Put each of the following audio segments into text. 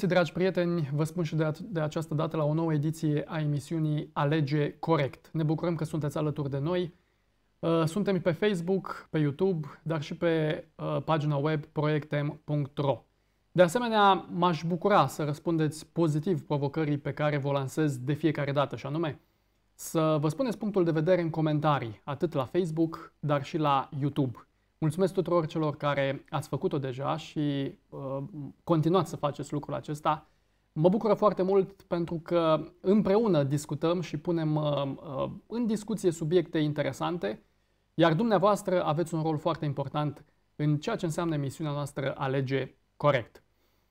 găsit, dragi prieteni! Vă spun și de, de această dată la o nouă ediție a emisiunii Alege Corect. Ne bucurăm că sunteți alături de noi. Uh, suntem pe Facebook, pe YouTube, dar și pe uh, pagina web proiectem.ro. De asemenea, m-aș bucura să răspundeți pozitiv provocării pe care vă lansez de fiecare dată, și anume să vă spuneți punctul de vedere în comentarii, atât la Facebook, dar și la YouTube. Mulțumesc tuturor celor care ați făcut-o deja și uh, continuați să faceți lucrul acesta. Mă bucură foarte mult pentru că împreună discutăm și punem uh, uh, în discuție subiecte interesante, iar dumneavoastră aveți un rol foarte important în ceea ce înseamnă misiunea noastră Alege Corect.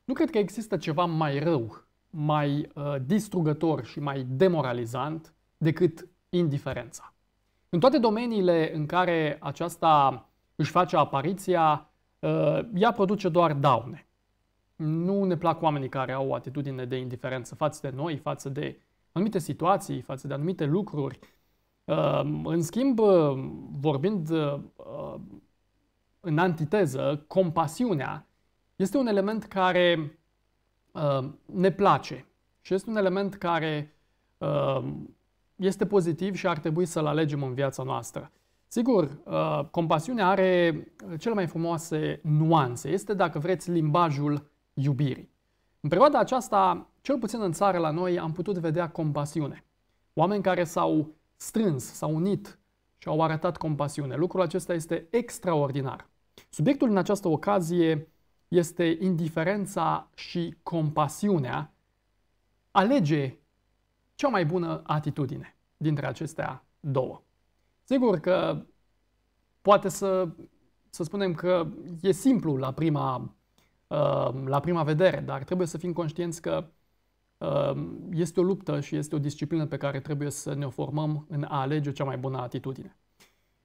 Nu cred că există ceva mai rău, mai uh, distrugător și mai demoralizant decât indiferența. În toate domeniile în care aceasta își face apariția, uh, ea produce doar daune. Nu ne plac oamenii care au o atitudine de indiferență față de noi, față de anumite situații, față de anumite lucruri. Uh, în schimb, uh, vorbind în antiteză, compasiunea este un element care ne place și este un element care este pozitiv și ar trebui să-l alegem în viața noastră. Sigur, uh, compasiunea are uh, cele mai frumoase nuanțe. Este, dacă vreți, limbajul iubirii. În perioada aceasta, cel puțin în țară la noi, am putut vedea compasiune. Oameni care s-au strâns, s-au unit și au arătat compasiune. Lucrul acesta este extraordinar. Subiectul în această ocazie este indiferența și compasiunea. Alege cea mai bună atitudine dintre acestea două. Sigur că poate să, să spunem că e simplu la prima, uh, la prima vedere, dar trebuie să fim conștienți că uh, este o luptă și este o disciplină pe care trebuie să ne o formăm în a alege cea mai bună atitudine.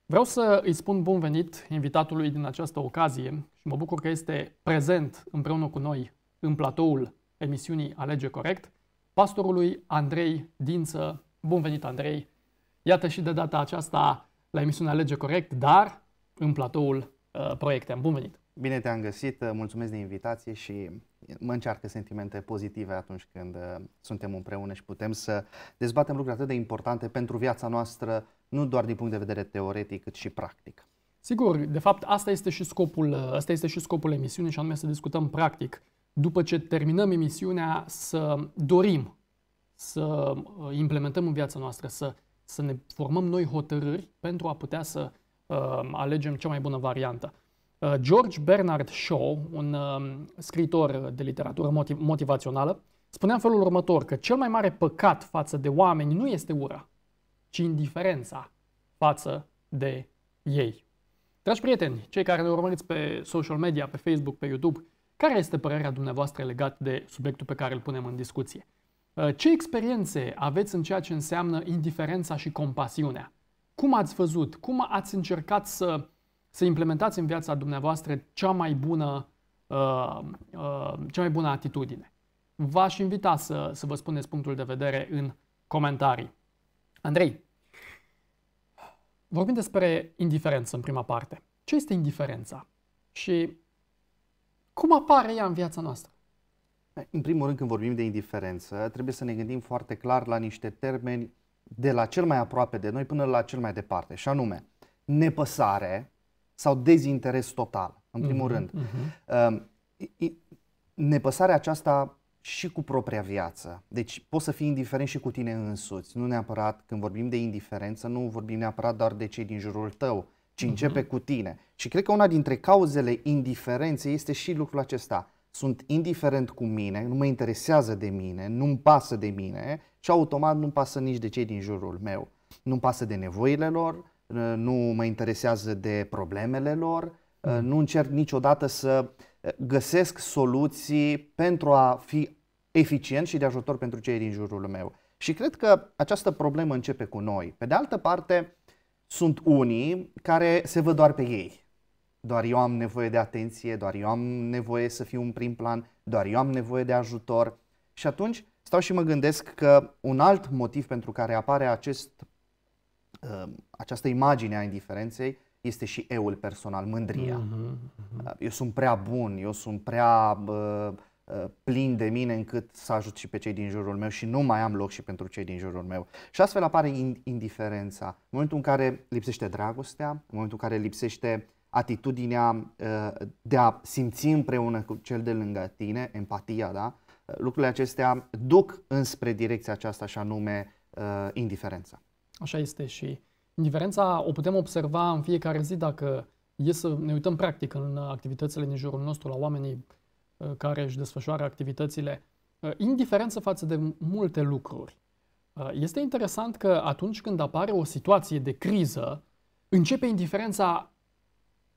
Vreau să îi spun bun venit invitatului din această ocazie și mă bucur că este prezent împreună cu noi în platoul emisiunii Alege Corect, pastorului Andrei Dință. Bun venit, Andrei! Iată și de data aceasta la emisiunea Lege Corect, dar în platoul uh, Proiecte. Bun venit! Bine te-am găsit, uh, mulțumesc de invitație și mă încearcă sentimente pozitive atunci când uh, suntem împreună și putem să dezbatem lucruri atât de importante pentru viața noastră, nu doar din punct de vedere teoretic, cât și practic. Sigur, de fapt asta este și scopul, uh, asta este și scopul emisiunii și anume să discutăm practic. După ce terminăm emisiunea, să dorim să implementăm în viața noastră, să să ne formăm noi hotărâri pentru a putea să uh, alegem cea mai bună variantă. Uh, George Bernard Shaw, un uh, scriitor de literatură motiv- motivațională, spunea în felul următor că cel mai mare păcat față de oameni nu este ura, ci indiferența față de ei. Dragi prieteni, cei care ne urmăriți pe social media, pe Facebook, pe YouTube, care este părerea dumneavoastră legat de subiectul pe care îl punem în discuție? Uh, ce experiențe aveți în ceea ce înseamnă indiferența și compasiunea? Cum ați văzut? Cum ați încercat să, să implementați în viața dumneavoastră cea mai bună, uh, uh, cea mai bună atitudine? V-aș invita să, să vă spuneți punctul de vedere în comentarii. Andrei, vorbim despre indiferență în prima parte. Ce este indiferența? Și cum apare ea în viața noastră? În primul rând, când vorbim de indiferență, trebuie să ne gândim foarte clar la niște termeni de la cel mai aproape de noi până la cel mai departe, și anume nepăsare sau dezinteres total, în primul uh-huh, rând. Uh-huh. Uh, nepăsarea aceasta și cu propria viață. Deci poți să fii indiferent și cu tine însuți. Nu neapărat, când vorbim de indiferență, nu vorbim neapărat doar de cei din jurul tău, ci uh-huh. începe cu tine. Și cred că una dintre cauzele indiferenței este și lucrul acesta sunt indiferent cu mine, nu mă interesează de mine, nu-mi pasă de mine și automat nu-mi pasă nici de cei din jurul meu. Nu-mi pasă de nevoile lor, nu mă interesează de problemele lor, mm. nu încerc niciodată să eh, găsesc soluții pentru a fi eficient și de ajutor pentru cei din jurul meu. Și cred că această problemă începe cu noi. Pe de altă parte, sunt unii care se văd doar pe ei doar eu am nevoie de atenție, doar eu am nevoie să fiu în prim plan, doar eu am nevoie de ajutor. Și atunci stau și mă gândesc că un alt motiv pentru care apare acest, uh, această imagine a indiferenței este și eul personal, mândria. Mhm, mhm, mhm. Uh, eu sunt prea bun, eu sunt prea uh, plin de mine încât să ajut și pe cei din jurul meu și nu mai am loc și pentru cei din jurul meu. Și astfel apare indiferența. În momentul în care lipsește dragostea, în momentul în care lipsește atitudinea uh, de a simți împreună cu cel de lângă tine, empatia, da? Uh, lucrurile acestea duc înspre direcția aceasta și anume uh, indiferența. Așa este și indiferența o putem observa în fiecare zi dacă e să ne uităm practic în activitățile din jurul nostru la oamenii care își desfășoară activitățile, indiferență față de multe lucruri. Este interesant că atunci când apare o situație de criză, începe indiferența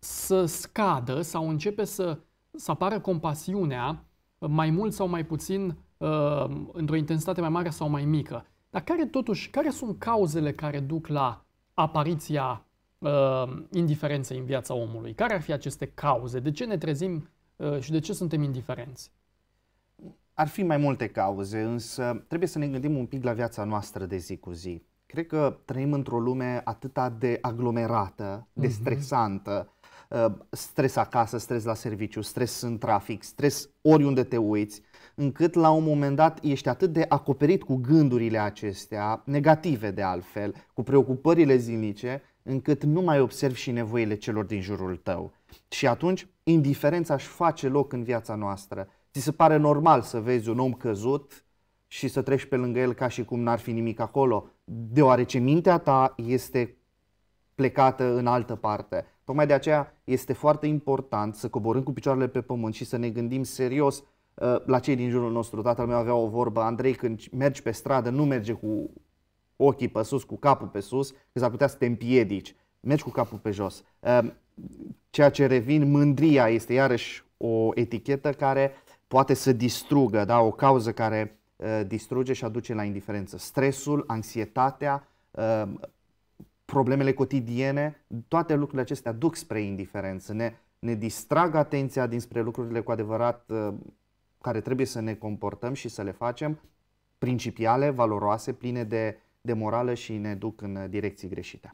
să scadă sau începe să, să apară compasiunea uh, mai mult sau mai puțin uh, într-o intensitate mai mare sau mai mică. Dar care totuși, care sunt cauzele care duc la apariția uh, indiferenței în viața omului? Care ar fi aceste cauze? De ce ne trezim și de ce suntem indiferenți? Ar fi mai multe cauze, însă trebuie să ne gândim un pic la viața noastră de zi cu zi. Cred că trăim într-o lume atât de aglomerată, de mhm. stresantă, Uh, stres acasă, stres la serviciu, stres în trafic, stres oriunde te uiți, încât la un moment dat ești atât de acoperit cu gândurile acestea, negative de altfel, cu preocupările zilnice, încât nu mai observi și nevoile celor din jurul tău. Și atunci, indiferența își face loc în viața noastră. Ți se pare normal să vezi un om căzut și să treci pe lângă el ca și cum n-ar fi nimic acolo, deoarece mintea ta este plecată în altă parte. Tocmai de aceea este foarte important să coborâm cu picioarele pe pământ și să ne gândim serios uh, la cei din jurul nostru. Tatăl meu avea o vorbă, Andrei, când mergi pe stradă, nu merge cu ochii pe sus, cu capul pe sus, că s-ar putea să te împiedici. Mergi cu capul pe jos. Uh, ceea ce revin, mândria este iarăși o etichetă care poate să distrugă, da? o cauză care uh, distruge și aduce la indiferență. Stresul, anxietatea, problemele cotidiene, toate lucrurile acestea duc spre indiferență, ne, ne distrag atenția dinspre lucrurile cu adevărat uh, care trebuie să ne comportăm și să le facem, principiale, valoroase, pline de, de morală și ne duc în uh, direcții greșite.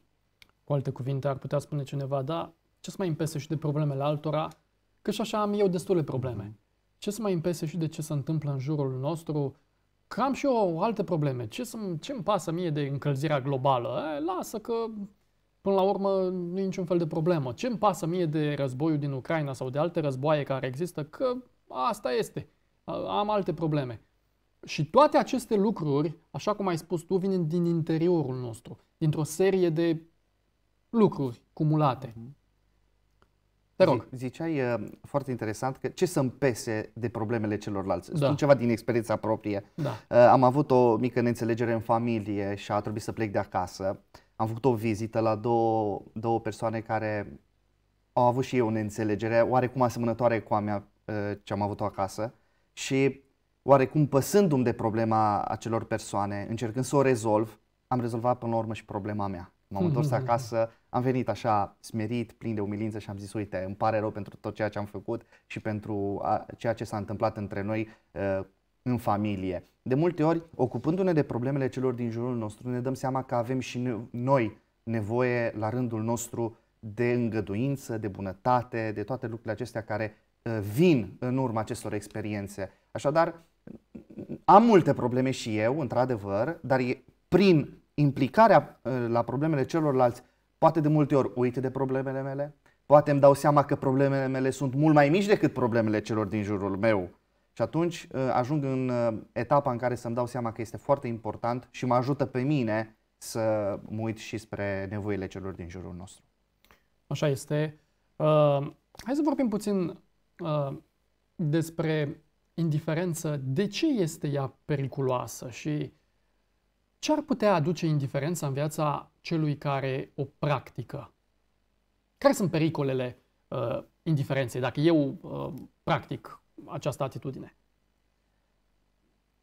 Cu alte cuvinte, ar putea spune cineva, da, ce să mai impese și de problemele altora, că și așa am eu destule probleme. Mm-hmm. Ce să mai impese și de ce se întâmplă în jurul nostru, Că am și eu alte probleme. Ce îmi pasă mie de încălzirea globală? E, lasă că până la urmă nu e niciun fel de problemă. Ce îmi pasă mie de războiul din Ucraina sau de alte războaie care există? Că asta este. Am alte probleme. Și toate aceste lucruri, așa cum ai spus tu, vin din interiorul nostru, dintr-o serie de lucruri cumulate. Mhm. Te rog. Ziceai uh, foarte interesant că ce să-mi pese de problemele celorlalți. Da. Spun ceva din experiența proprie. Da. Uh, am avut o mică neînțelegere în familie și a trebuit să plec de acasă. Am făcut o vizită la două, două persoane care au avut și eu o neînțelegere oarecum asemănătoare cu a mea uh, ce am avut-o acasă și oarecum păsându-mi de problema acelor persoane, încercând să o rezolv, am rezolvat până la urmă și problema mea. M-am mm-hmm, întors mm-hmm, acasă am venit așa smerit, plin de umilință și am zis, uite, îmi pare rău pentru tot ceea ce am făcut și pentru a, ceea ce s-a întâmplat între noi uh, în familie. De multe ori, ocupându-ne de problemele celor din jurul nostru, ne dăm seama că avem și noi nevoie la rândul nostru de îngăduință, de bunătate, de toate lucrurile acestea care uh, vin în urma acestor experiențe. Așadar, am multe probleme și eu, într-adevăr, dar e, prin implicarea uh, la problemele celorlalți Poate de multe ori uit de problemele mele, poate îmi dau seama că problemele mele sunt mult mai mici decât problemele celor din jurul meu. Și atunci uh, ajung în uh, etapa în care să-mi dau seama că este foarte important și mă ajută pe mine să mă uit și spre nevoile celor din jurul nostru. Așa este. Uh, hai să vorbim puțin uh, despre indiferență. De ce este ea periculoasă și uh, ce ar putea aduce indiferența în viața celui care o practică? Care sunt pericolele uh, indiferenței dacă eu uh, practic această atitudine?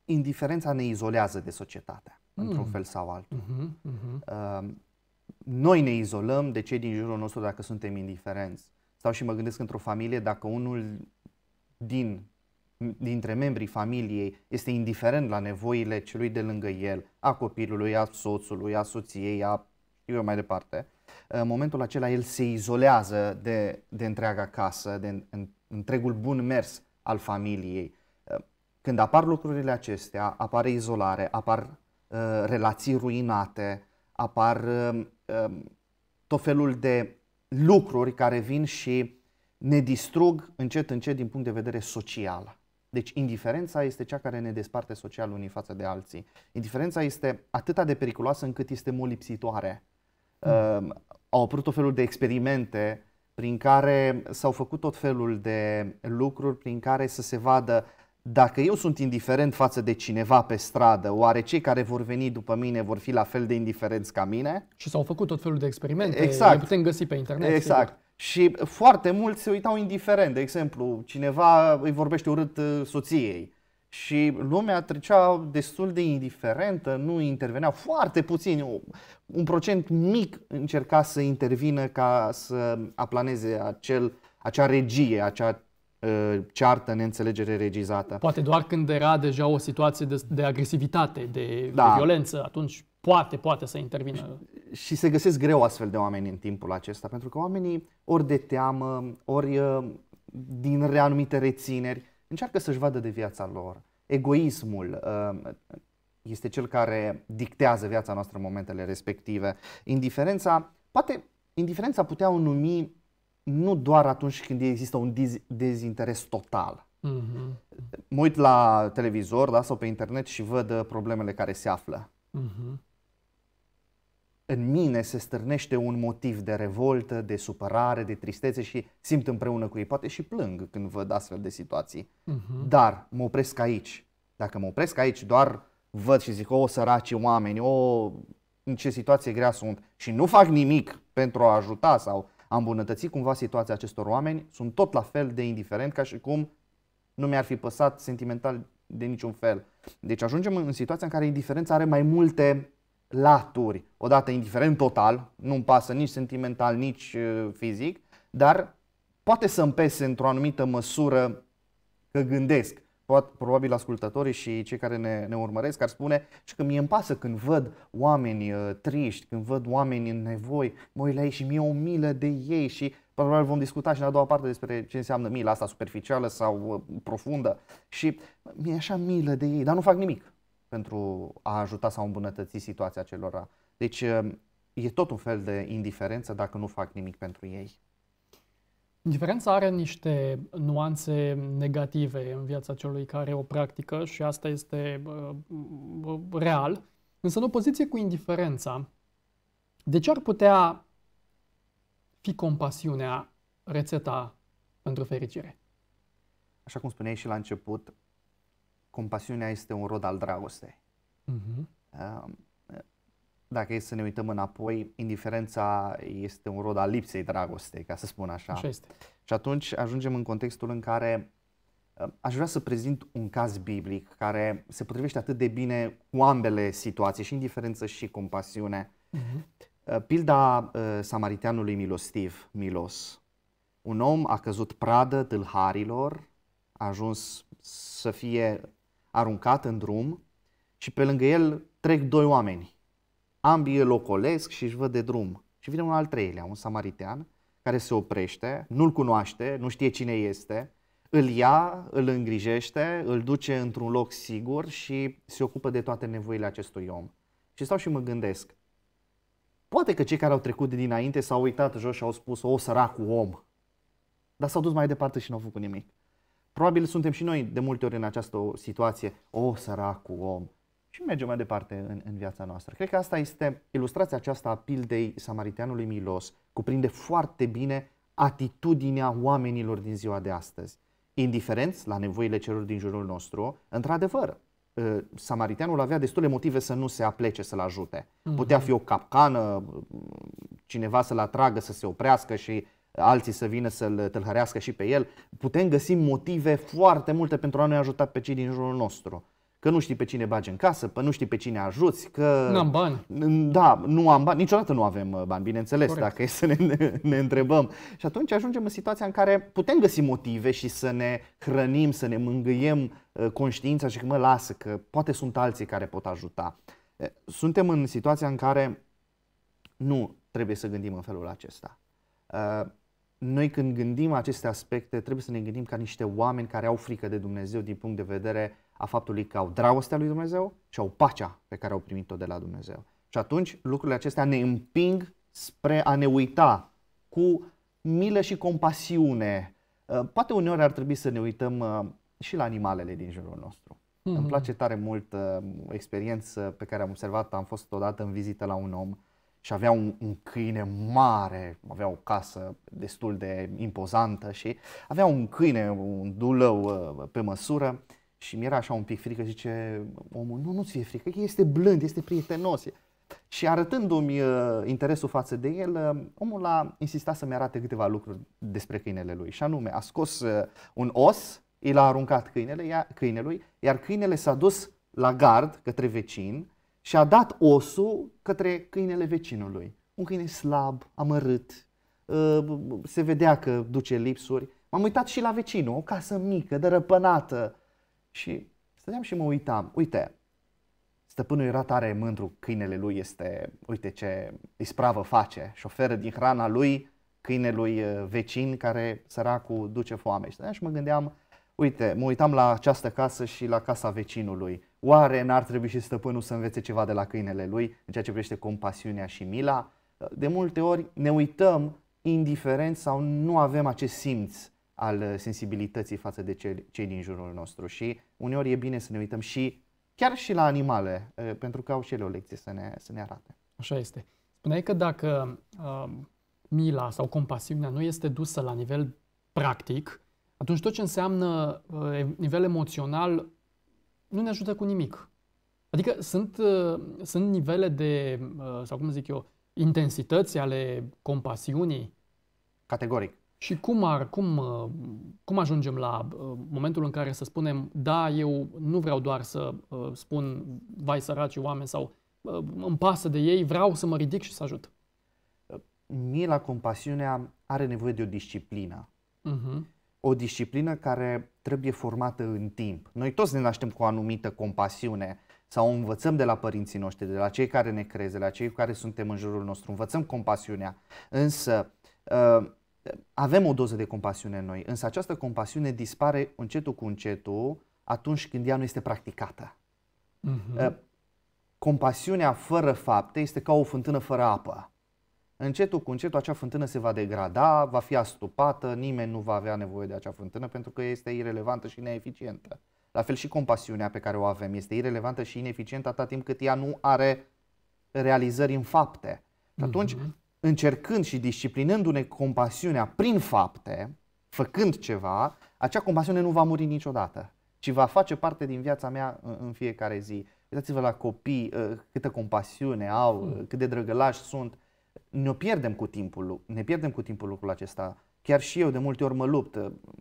Indiferența ne izolează de societatea, mm. într-un fel sau altul. Mm-hmm, mm-hmm. Uh, noi ne izolăm de cei din jurul nostru dacă suntem indiferenți. Stau și mă gândesc într-o familie, dacă unul din dintre membrii familiei este indiferent la nevoile celui de lângă el, a copilului, a soțului, a soției, a eu mai departe, în momentul acela el se izolează de, de întreaga casă, de întregul bun mers al familiei. Când apar lucrurile acestea, apare izolare, apar uh, relații ruinate, apar uh, tot felul de lucruri care vin și ne distrug încet, încet din punct de vedere social. Deci indiferența este cea care ne desparte social unii față de alții. Indiferența este atât de periculoasă încât este molipsitoare. Mm. Uh, au apărut tot felul de experimente prin care s-au făcut tot felul de lucruri prin care să se vadă dacă eu sunt indiferent față de cineva pe stradă, oare cei care vor veni după mine vor fi la fel de indiferenți ca mine? Și s-au făcut tot felul de experimente, exact. le putem găsi pe internet. Exact. Sigur. Și foarte mulți se uitau indiferent. De exemplu, cineva îi vorbește urât uh, soției și lumea trecea destul de indiferentă, nu intervenea foarte puțin, un procent mic încerca să intervină ca să aplaneze acel, acea regie, acea uh, ceartă, neînțelegere regizată. Poate doar când era deja o situație de, de agresivitate, de da. violență, atunci poate, poate să intervină. Și, și se găsesc greu astfel de oameni în timpul acesta, pentru că oamenii, ori de teamă, ori uh, din reanumite rețineri, încearcă să-și vadă de viața lor. Egoismul uh, este cel care dictează viața noastră în momentele respective. Indiferența, poate indiferența putea o numi nu doar atunci când există un dezinteres total. Mm-hmm. Mă uit la televizor da, sau pe internet și văd uh, problemele care se află. Mm-hmm în mine se stârnește un motiv de revoltă, de supărare, de tristețe și simt împreună cu ei, poate și plâng când văd astfel de situații. Uh-huh. Dar mă opresc aici. Dacă mă opresc aici, doar văd și zic, o, oh, săraci oameni, o, oh, în ce situație grea sunt și nu fac nimic pentru a ajuta sau a îmbunătăți cumva situația acestor oameni, sunt tot la fel de indiferent ca și cum nu mi-ar fi păsat sentimental de niciun fel. Deci ajungem în situația în care indiferența are mai multe laturi. Odată indiferent total, nu-mi pasă nici sentimental, nici uh, fizic, dar poate să-mi pese într-o anumită măsură că gândesc. poate Probabil ascultătorii și cei care ne, ne urmăresc ar spune și că mie îmi pasă când văd oameni uh, triști, când văd oameni în nevoi, mă uit la ei și mi-e o milă de ei și probabil vom discuta și în a doua parte despre ce înseamnă mila asta superficială sau uh, profundă și mi-e așa milă de ei, dar nu fac nimic pentru a ajuta sau îmbunătăți situația celora. Deci e tot un fel de indiferență dacă nu fac nimic pentru ei. Indiferența are niște nuanțe negative în viața celui care o practică și asta este uh, real. Însă în opoziție cu indiferența, de ce ar putea fi compasiunea rețeta pentru fericire? Așa cum spuneai și la început, compasiunea este un rod al dragostei. Uh-huh. Dacă e să ne uităm înapoi, indiferența este un rod al lipsei dragostei, ca să spun așa. așa este. Și atunci ajungem în contextul în care uh, aș vrea să prezint un caz biblic care se potrivește atât de bine cu ambele situații, și indiferență și compasiune. Uh-huh. Pilda uh, samariteanului milostiv, Milos. Un om a căzut pradă tâlharilor, a ajuns să fie aruncat în drum și pe lângă el trec doi oameni. Ambii îl ocolesc și își văd de drum. Și vine un al treilea, un samaritean, care se oprește, nu-l cunoaște, nu știe cine este, îl ia, îl îngrijește, îl duce într-un loc sigur și se ocupă de toate nevoile acestui om. Și stau și mă gândesc, poate că cei care au trecut de dinainte s-au uitat jos și au spus, o, săracul om, dar s-au dus mai departe și nu au făcut nimic. Probabil suntem și noi de multe ori în această situație, o, săracul om, și mergem mai departe în, în viața noastră. Cred că asta este ilustrația aceasta a pildei samaritanului milos, cuprinde foarte bine atitudinea oamenilor din ziua de astăzi. Indiferenți la nevoile celor din jurul nostru, într-adevăr, ă, samaritanul avea destule motive să nu se aplece să-l ajute. Putea mhm. fi o capcană, cineva să-l atragă să se oprească și alții să vină să-l tâlhărească și pe el. Putem găsi motive foarte multe pentru a ne ajuta pe cei din jurul nostru. Că nu știi pe cine bagi în casă, că nu știi pe cine ajuți, că... Nu am bani. Da, nu am bani. Niciodată nu avem uh, bani, bineînțeles, Corect. dacă e să ne, ne, ne întrebăm. Și atunci ajungem în situația în care putem găsi motive și să ne hrănim, să ne mângâiem uh, conștiința și că mă lasă, că poate sunt alții care pot ajuta. Suntem în situația în care nu trebuie să gândim în felul acesta. Uh, noi când gândim aceste aspecte, trebuie să ne gândim ca niște oameni care au frică de Dumnezeu din punct de vedere a faptului că au dragostea lui Dumnezeu și au pacea pe care au primit-o de la Dumnezeu. Și atunci lucrurile acestea ne împing spre a ne uita cu milă și compasiune. Uh, poate uneori ar trebui să ne uităm uh, și la animalele din jurul nostru. Mm-hmm. Îmi mhm. place tare mult o uh, experiență pe care am observat-o. Am fost odată în vizită la un om și avea un, un câine mare, avea o casă destul de impozantă și avea un câine, un dulău uh, pe măsură și mi-era așa un pic frică, zice omul, nu, nu-ți fie frică, este blând, este prietenos. Și arătându-mi uh, interesul față de el, uh, omul a insistat să-mi arate câteva lucruri despre câinele lui. Și anume, a scos un os, i l-a aruncat câinele, ia, câinelui, iar câinele s-a dus la gard către vecin și a dat osul către câinele vecinului. Un câine slab, amărât, ă, se vedea că duce lipsuri. M-am uitat și la vecinul, o casă mică, dărăpânată. Și stăteam și mă uitam. Uite, stăpânul era tare mândru, câinele lui este, uite ce ispravă face și oferă din hrana lui câinelui ă, vecin care săracul duce foame. Și, și mă gândeam, uite, mă uitam la această casă și la casa vecinului Oare n-ar trebui și stăpânul să învețe ceva de la câinele lui în ceea ce privește compasiunea și mila? De multe ori ne uităm indiferent sau nu avem acest simț al uh, sensibilității față de cei din jurul nostru și uneori e bine să ne uităm și chiar și la animale, uh, pentru că au și ele o lecție să ne, să ne arate. Așa este. Spuneai că dacă uh, mila sau compasiunea nu este dusă la nivel practic, atunci tot ce înseamnă uh, nivel emoțional nu ne ajută cu nimic. Adică sunt, uh, sunt nivele de, uh, sau cum zic eu, intensități ale compasiunii. Categoric. Și cum, ar, cum, uh, cum ajungem la momentul în care să spunem, da, eu nu vreau doar să spun vai săraci oameni sau îmi pasă de ei, vreau să mă ridic și să ajut. Mie la compasiunea are nevoie de o disciplină. Uh-huh o disciplină care trebuie formată în timp. Noi toți ne naștem cu o anumită compasiune sau învățăm de la părinții noștri, de la cei care ne creze, de la cei care suntem în jurul nostru, învățăm compasiunea. Însă uh, avem o doză de compasiune în noi, însă această compasiune dispare încetul cu încetul atunci când ea nu este practicată. Uh-huh. Compasiunea fără fapte este ca o fântână fără apă încetul cu încetul acea fântână se va degrada, va fi astupată, nimeni nu va avea nevoie de acea fântână pentru că este irelevantă și neeficientă. La fel și compasiunea pe care o avem este irelevantă și ineficientă atâta timp cât ea nu are realizări în fapte. Și atunci, mhm. încercând și disciplinându-ne compasiunea prin fapte, făcând ceva, acea compasiune nu va muri niciodată, ci va face parte din viața mea în fiecare zi. Uitați-vă la copii, ă, câtă compasiune au, hmm. cât de drăgălași sunt, ne pierdem cu timpul, ne pierdem cu timpul lucrul acesta. Chiar și eu de multe ori mă lupt.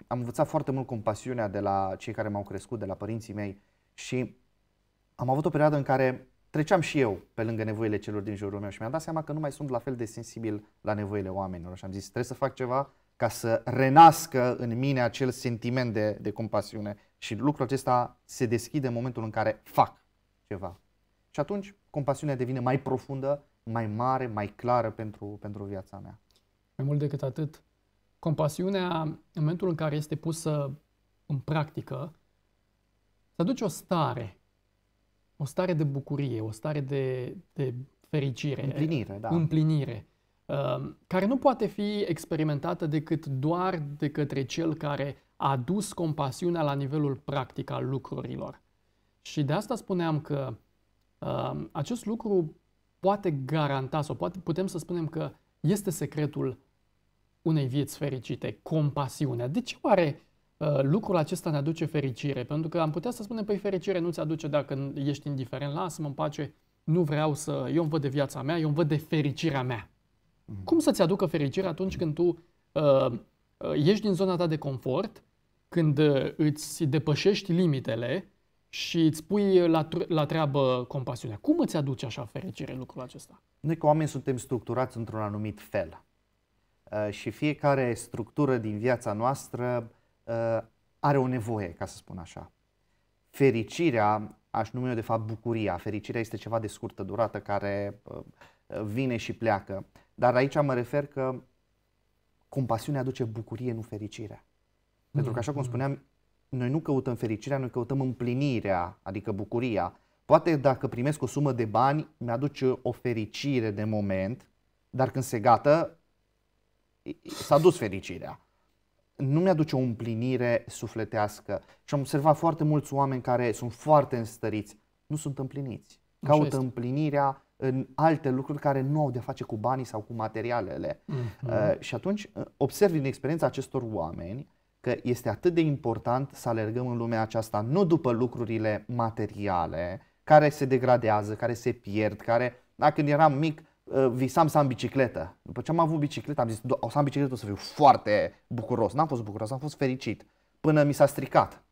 Am învățat foarte mult compasiunea de la cei care m-au crescut, de la părinții mei și am avut o perioadă în care treceam și eu pe lângă nevoile celor din jurul meu și mi-am dat seama că nu mai sunt la fel de sensibil la nevoile oamenilor și am zis trebuie să fac ceva ca să renască în mine acel sentiment de, de compasiune și lucrul acesta se deschide în momentul în care fac ceva. Și atunci compasiunea devine mai profundă, mai mare, mai clară pentru, pentru viața mea. Mai mult decât atât, compasiunea, în momentul în care este pusă în practică, se aduce o stare, o stare de bucurie, o stare de, de fericire, împlinire, da. împlinire uh, care nu poate fi experimentată decât doar de către cel care a dus compasiunea la nivelul practic al lucrurilor. Și de asta spuneam că uh, acest lucru poate garanta sau poate, putem să spunem că este secretul unei vieți fericite, compasiunea. De ce oare uh, lucrul acesta ne aduce fericire? Pentru că am putea să spunem, păi fericire nu ți aduce dacă ești indiferent, lasă-mă în pace, nu vreau să, eu îmi văd de viața mea, eu îmi văd de fericirea mea. Mm. Cum să-ți aducă fericire atunci când tu uh, uh, ești din zona ta de confort, când uh, îți depășești limitele, și îți pui la, la treabă compasiunea. Cum îți aduce așa fericire lucrul acesta? Noi ca oameni suntem structurați într-un anumit fel uh, și fiecare structură din viața noastră uh, are o nevoie, ca să spun așa. Fericirea, aș numi eu de fapt bucuria, fericirea este ceva de scurtă durată care uh, vine și pleacă. Dar aici mă refer că compasiunea aduce bucurie, nu fericire. Pentru că, așa cum mm-hmm. spuneam, noi nu căutăm fericirea, noi căutăm împlinirea, adică bucuria. Poate dacă primesc o sumă de bani, mi-aduce o fericire de moment, dar când se gata, s-a dus fericirea. Nu mi-aduce o împlinire sufletească. Și am observat foarte mulți oameni care sunt foarte înstăriți, nu sunt împliniți. Caută împlinirea în alte lucruri care nu au de face cu banii sau cu materialele. Mm-hmm. Uh, și atunci uh, observ din experiența acestor oameni că este atât de important să alergăm în lumea aceasta, nu după lucrurile materiale care se degradează, care se pierd, care, dacă când eram mic, uh, visam să am bicicletă. După ce am avut bicicletă, am zis, o să am bicicletă, o să fiu foarte bucuros. N-am fost bucuros, am fost fericit. Până mi s-a stricat.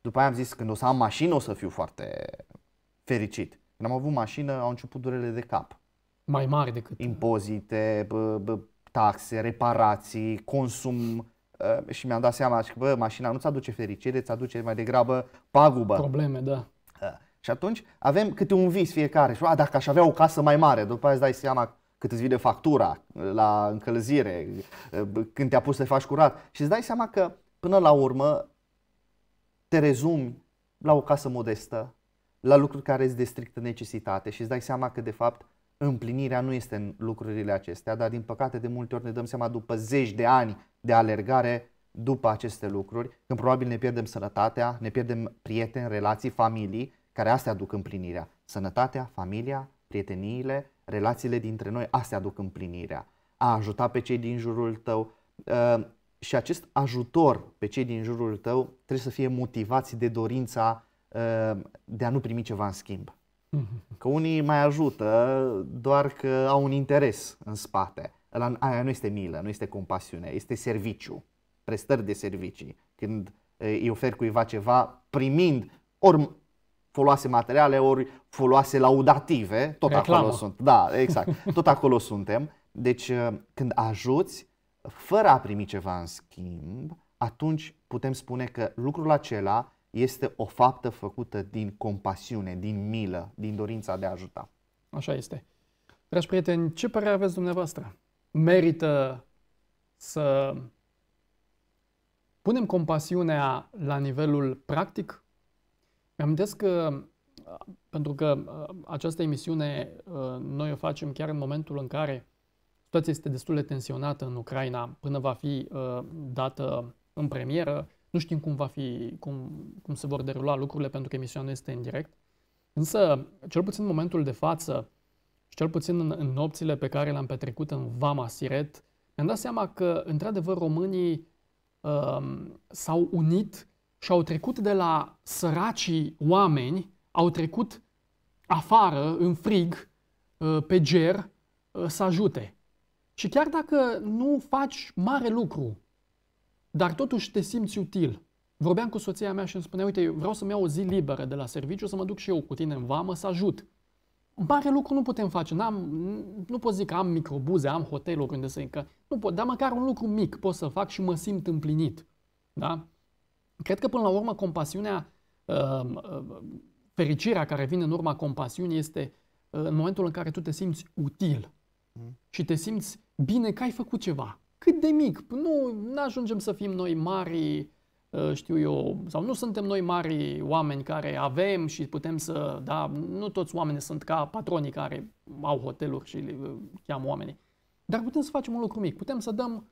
După aia am zis, când o să am mașină, o să fiu foarte fericit. Când am avut mașină, au început durele de cap. Mai mari decât... Impozite, taxe, reparații, consum Uh, și mi-am dat seama că bă, mașina nu-ți aduce fericire, îți aduce mai degrabă pagubă. Probleme, da. Uh, și atunci avem câte un vis fiecare. Și, a, dacă aș avea o casă mai mare, după aceea îți dai seama cât îți vine factura uh, la încălzire, când te-a pus să faci curat. Și îți dai seama că, până la urmă, te rezumi la o casă modestă, la lucruri care îți de strictă necesitate și îți dai seama că, de fapt, Împlinirea nu este în lucrurile acestea, dar din păcate de multe ori ne dăm seama după zeci de ani de alergare după aceste lucruri, când probabil ne pierdem sănătatea, ne pierdem prieteni, relații, familii, care astea aduc împlinirea. Sănătatea, familia, prieteniile, relațiile dintre noi, astea aduc împlinirea. A ajuta pe cei din jurul tău uh, și acest ajutor pe cei din jurul tău trebuie să fie motivați de dorința uh, de a nu primi ceva în schimb. Că unii mai ajută doar că au un interes în spate. aia nu este milă, nu este compasiune, este serviciu, prestări de servicii. Când îi oferi cuiva ceva primind ori foloase materiale, ori foloase laudative, tot Reclamă. acolo sunt. Da, exact. Tot acolo suntem. Deci când ajuți, fără a primi ceva în schimb, atunci putem spune că lucrul acela este o faptă făcută din compasiune, din milă, din dorința de a ajuta. Așa este. Dragi prieteni, ce părere aveți dumneavoastră? Merită să punem compasiunea la nivelul practic? Mi-amintesc că, pentru că uh, această emisiune uh, noi o facem chiar în momentul în care situația este destul de tensionată în Ucraina până va fi uh, dată în premieră, nu știm cum, va fi, cum, cum se vor derula lucrurile pentru că emisiunea nu este în direct. Însă, cel puțin în momentul de față și cel puțin în, în nopțile pe care le-am petrecut în Vama Siret, mi-am dat seama că, într-adevăr, românii uh, s-au unit și au trecut de la săracii oameni, au trecut afară, în frig, uh, pe ger, uh, să ajute. Și chiar dacă nu faci mare lucru, dar totuși te simți util. Vorbeam cu soția mea și îmi spunea, uite, eu vreau să-mi iau o zi liberă de la serviciu, să mă duc și eu cu tine în vamă să ajut. Mare lucru nu putem face, N-am, nu pot zic că am microbuze, am hoteluri unde să încă. nu pot, dar măcar un lucru mic pot să fac și mă simt împlinit. Da? Cred că până la urmă compasiunea, uh, uh, fericirea care vine în urma compasiunii este uh, în momentul în care tu te simți util mm. și te simți bine că ai făcut ceva cât de mic. Nu ajungem să fim noi mari, ă, știu eu, sau nu suntem noi mari oameni care avem și putem să, da, nu toți oamenii sunt ca patronii care au hoteluri și le ă, cheamă oamenii. Dar putem să facem un lucru mic. Putem să dăm,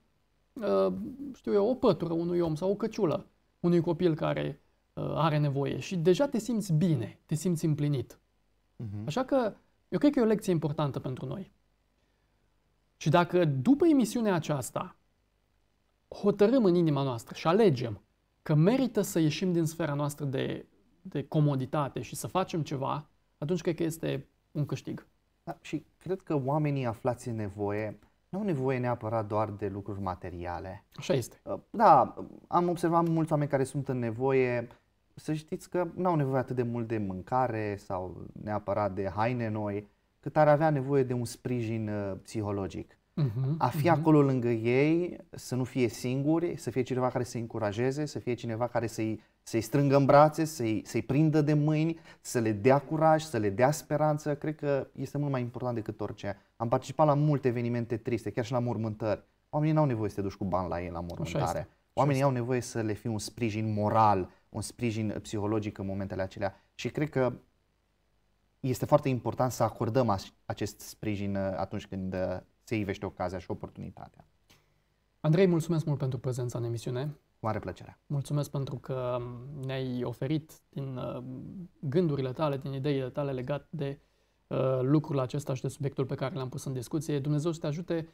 ă, știu eu, o pătură unui om sau o căciulă unui copil care are nevoie și deja te simți bine, te simți împlinit. Mhm. Așa că eu cred că e o lecție importantă pentru noi. Și dacă după emisiunea aceasta hotărâm în inima noastră și alegem că merită să ieșim din sfera noastră de, de comoditate și să facem ceva, atunci cred că este un câștig. Da, și cred că oamenii aflați în nevoie nu au nevoie neapărat doar de lucruri materiale. Așa este. Uh, da, am observat mulți oameni care sunt în nevoie. Să știți că nu au nevoie atât de mult de mâncare sau neapărat de haine noi, cât ar avea nevoie de un sprijin uh, psihologic. Uh-huh, a fi uh-huh. acolo lângă ei, să nu fie singuri, să fie cineva care să-i încurajeze, să fie cineva care să-i, să-i strângă în brațe, să-i, să-i prindă de mâini, să le dea curaj, să le dea speranță, cred că este mult mai important decât orice. Am participat la multe evenimente triste, chiar și la mormântări. Oamenii nu au nevoie să te duci cu bani la ei la mormântare. Oamenii au nevoie să le fie un sprijin moral, un sprijin uh, psihologic în momentele acelea. Și cred că este foarte important să acordăm acest sprijin uh, atunci când uh, se ivește ocazia și oportunitatea. Andrei, mulțumesc mult pentru prezența în emisiune. mare plăcere. Mulțumesc pentru că um, ne-ai oferit din uh, gândurile tale, din ideile tale legate de lucrul acesta și de subiectul pe care l-am pus în discuție. Dumnezeu să te ajute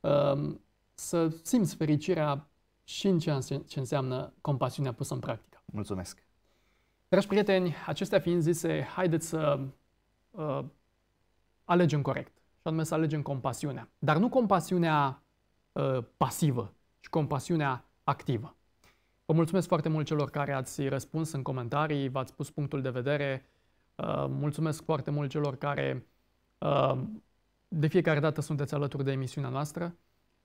um, să simți fericirea și în ce, ce înseamnă compasiunea pusă în practică. Mulțumesc! Dragi prieteni, acestea fiind zise, haideți să uh, alegem corect. Și anume să alegem compasiunea. Dar nu compasiunea uh, pasivă, ci compasiunea activă. Vă mulțumesc foarte mult celor care ați răspuns în comentarii, v-ați pus punctul de vedere. Uh, mulțumesc foarte mult celor care uh, de fiecare dată sunteți alături de emisiunea noastră.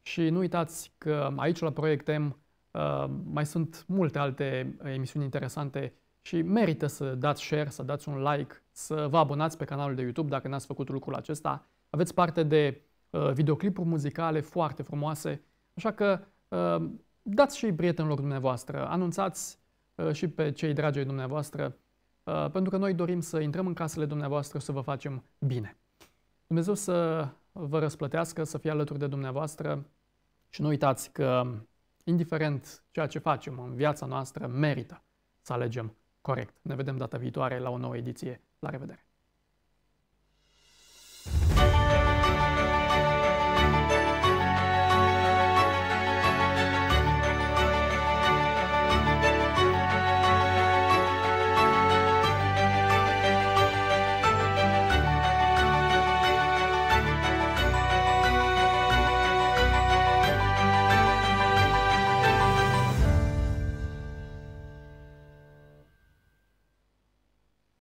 Și nu uitați că aici la Proiect M uh, mai sunt multe alte emisiuni interesante și merită să dați share, să dați un like, să vă abonați pe canalul de YouTube dacă n-ați făcut lucrul acesta. Aveți parte de uh, videoclipuri muzicale foarte frumoase, așa că uh, dați și prietenilor dumneavoastră, anunțați uh, și pe cei dragi ai dumneavoastră, uh, pentru că noi dorim să intrăm în casele dumneavoastră să vă facem bine. Dumnezeu să vă răsplătească, să fie alături de dumneavoastră și nu uitați că, indiferent ceea ce facem în viața noastră, merită să alegem corect. Ne vedem data viitoare la o nouă ediție 拉开不得。